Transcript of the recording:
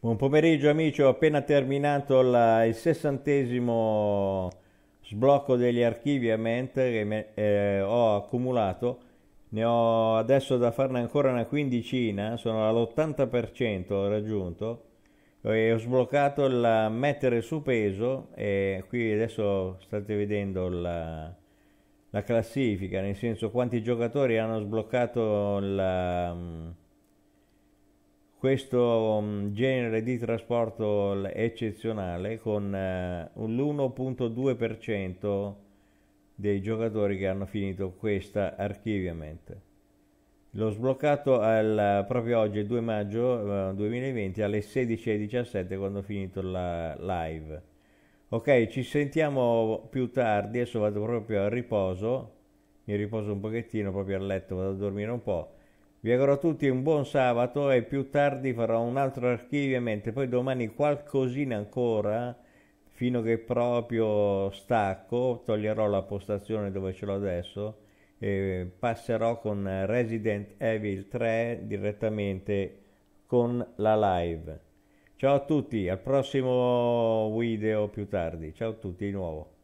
Buon pomeriggio amici, ho appena terminato la, il sessantesimo sblocco degli archivi a mente che me, eh, ho accumulato, ne ho adesso da farne ancora una quindicina, sono all'80% raggiunto e ho sbloccato il mettere su peso e qui adesso state vedendo la, la classifica, nel senso quanti giocatori hanno sbloccato la questo mm, genere di trasporto eccezionale con eh, l'1.2% dei giocatori che hanno finito questa archiviament. L'ho sbloccato al, proprio oggi, 2 maggio 2020, eh, alle 16.17 quando ho finito la live. Ok, ci sentiamo più tardi, adesso vado proprio a riposo, mi riposo un pochettino proprio a letto, vado a dormire un po' Vi auguro a tutti un buon sabato e più tardi farò un altro archivio mentre poi domani qualcosina ancora, fino che proprio stacco, toglierò la postazione dove ce l'ho adesso e passerò con Resident Evil 3 direttamente con la live. Ciao a tutti, al prossimo video più tardi. Ciao a tutti di nuovo.